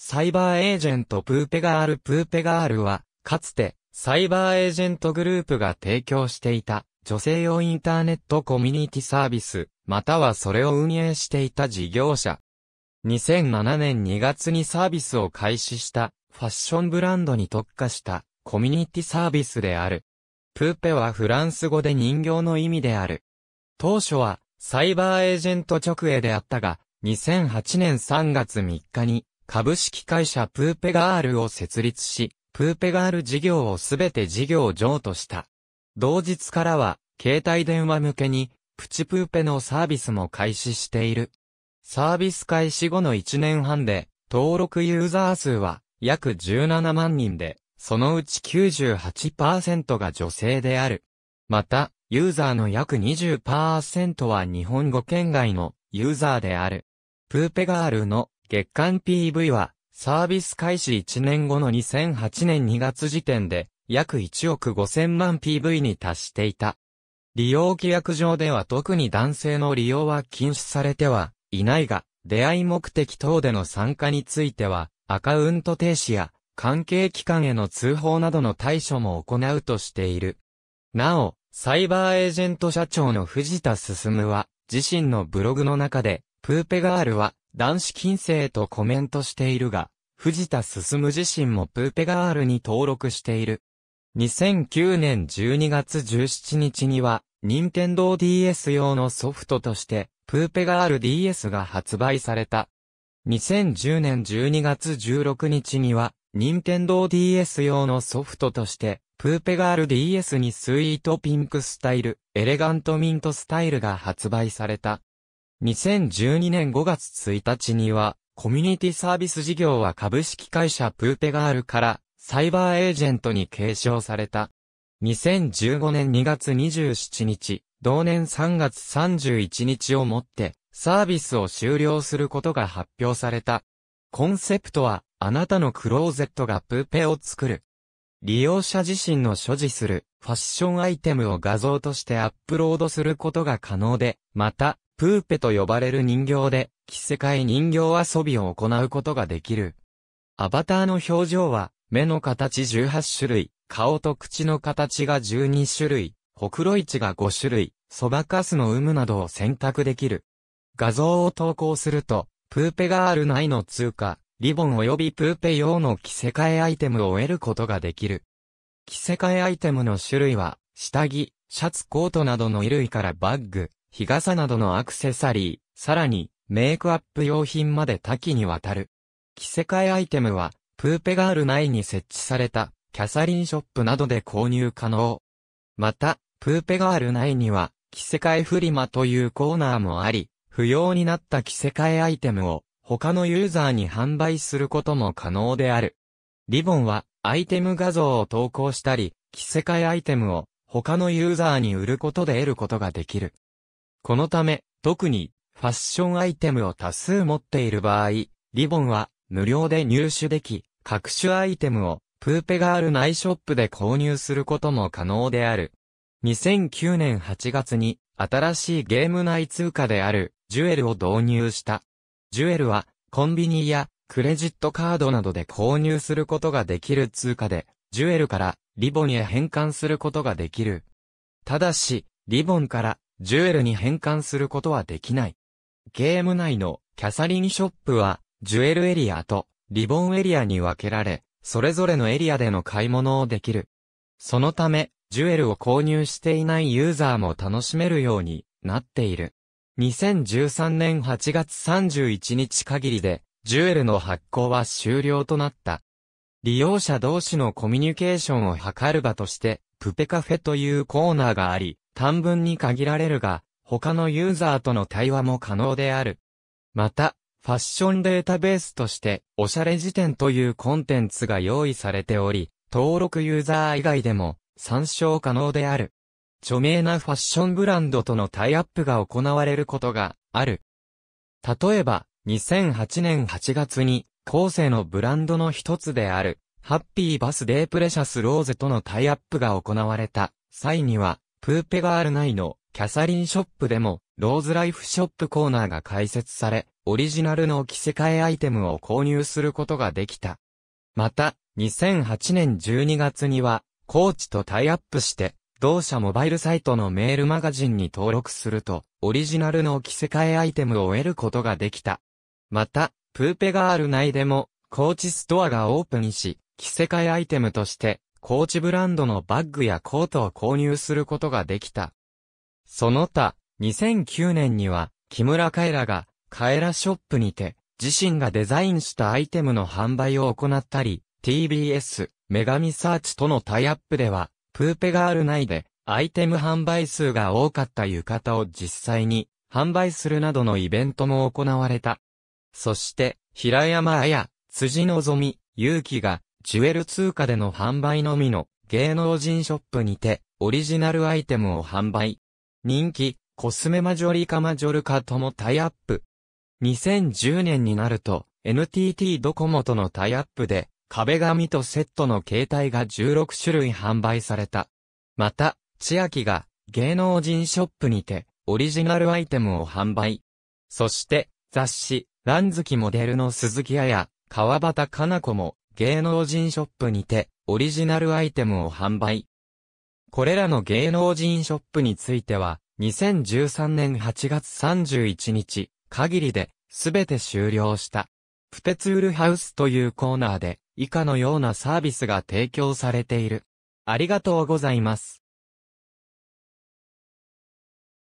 サイバーエージェントプーペガールプーペガールは、かつて、サイバーエージェントグループが提供していた、女性用インターネットコミュニティサービス、またはそれを運営していた事業者。2007年2月にサービスを開始した、ファッションブランドに特化した、コミュニティサービスである。プーペはフランス語で人形の意味である。当初は、サイバーエージェント直営であったが、2008年3月3日に、株式会社プーペガールを設立し、プーペガール事業をすべて事業譲渡した。同日からは、携帯電話向けに、プチプーペのサービスも開始している。サービス開始後の1年半で、登録ユーザー数は約17万人で、そのうち98%が女性である。また、ユーザーの約20%は日本語圏外のユーザーである。プーペガールの月間 PV は、サービス開始1年後の2008年2月時点で、約1億5000万 PV に達していた。利用規約上では特に男性の利用は禁止されてはいないが、出会い目的等での参加については、アカウント停止や関係機関への通報などの対処も行うとしている。なお、サイバーエージェント社長の藤田進は、自身のブログの中で、プーペガールは、男子禁制とコメントしているが、藤田進自身もプーペガールに登録している。2009年12月17日には、任天堂 DS 用のソフトとして、プーペガール DS が発売された。2010年12月16日には、任天堂 DS 用のソフトとして、プーペガール DS にスイートピンクスタイル、エレガントミントスタイルが発売された。2012年5月1日には、コミュニティサービス事業は株式会社プーペガールからサイバーエージェントに継承された。2015年2月27日、同年3月31日をもってサービスを終了することが発表された。コンセプトは、あなたのクローゼットがプーペを作る。利用者自身の所持するファッションアイテムを画像としてアップロードすることが可能で、また、プーペと呼ばれる人形で、着せ替え人形遊びを行うことができる。アバターの表情は、目の形18種類、顔と口の形が12種類、ほくろ位置が5種類、そばかすの有無などを選択できる。画像を投稿すると、プーペガール内の通貨、リボン及びプーペ用の着せ替えアイテムを得ることができる。着せ替えアイテムの種類は、下着、シャツコートなどの衣類からバッグ、日傘などのアクセサリー、さらに、メイクアップ用品まで多岐にわたる。着せ替えアイテムは、プーペガール内に設置された、キャサリンショップなどで購入可能。また、プーペガール内には、着せ替えフリマというコーナーもあり、不要になった着せ替えアイテムを、他のユーザーに販売することも可能である。リボンは、アイテム画像を投稿したり、着せ替えアイテムを他のユーザーに売ることで得ることができる。このため、特に、ファッションアイテムを多数持っている場合、リボンは無料で入手でき、各種アイテムをプーペガール内ショップで購入することも可能である。2009年8月に新しいゲーム内通貨であるジュエルを導入した。ジュエルはコンビニやクレジットカードなどで購入することができる通貨で、ジュエルからリボンへ変換することができる。ただし、リボンからジュエルに変換することはできない。ゲーム内のキャサリンショップは、ジュエルエリアとリボンエリアに分けられ、それぞれのエリアでの買い物をできる。そのため、ジュエルを購入していないユーザーも楽しめるようになっている。2013年8月31日限りで、ジュエルの発行は終了となった。利用者同士のコミュニケーションを図る場として、プペカフェというコーナーがあり、短文に限られるが、他のユーザーとの対話も可能である。また、ファッションデータベースとして、おしゃれ辞典というコンテンツが用意されており、登録ユーザー以外でも参照可能である。著名なファッションブランドとのタイアップが行われることがある。例えば、2008年8月に、後世のブランドの一つである、ハッピーバスデープレシャスローゼとのタイアップが行われた際には、プーペガール内のキャサリンショップでも、ローズライフショップコーナーが開設され、オリジナルの着せ替えアイテムを購入することができた。また、2008年12月には、コーチとタイアップして、同社モバイルサイトのメールマガジンに登録すると、オリジナルの着せ替えアイテムを得ることができた。また、プーペガール内でも、コーチストアがオープンし、着せ替えアイテムとして、コーチブランドのバッグやコートを購入することができた。その他、2009年には、木村カエラが、カエラショップにて、自身がデザインしたアイテムの販売を行ったり、TBS、女神サーチとのタイアップでは、プーペガール内で、アイテム販売数が多かった浴衣を実際に、販売するなどのイベントも行われた。そして、平山綾、辻望美、勇気が、ジュエル通貨での販売のみの芸能人ショップにてオリジナルアイテムを販売。人気、コスメマジョリカマジョルカともタイアップ。2010年になると NTT ドコモとのタイアップで壁紙とセットの携帯が16種類販売された。また、千秋が芸能人ショップにてオリジナルアイテムを販売。そして、雑誌、ランズキモデルの鈴木彩や川端かな子も芸能人ショップにて、オリジナルアイテムを販売。これらの芸能人ショップについては、2013年8月31日、限りで、全て終了した。プテツールハウスというコーナーで、以下のようなサービスが提供されている。ありがとうございます。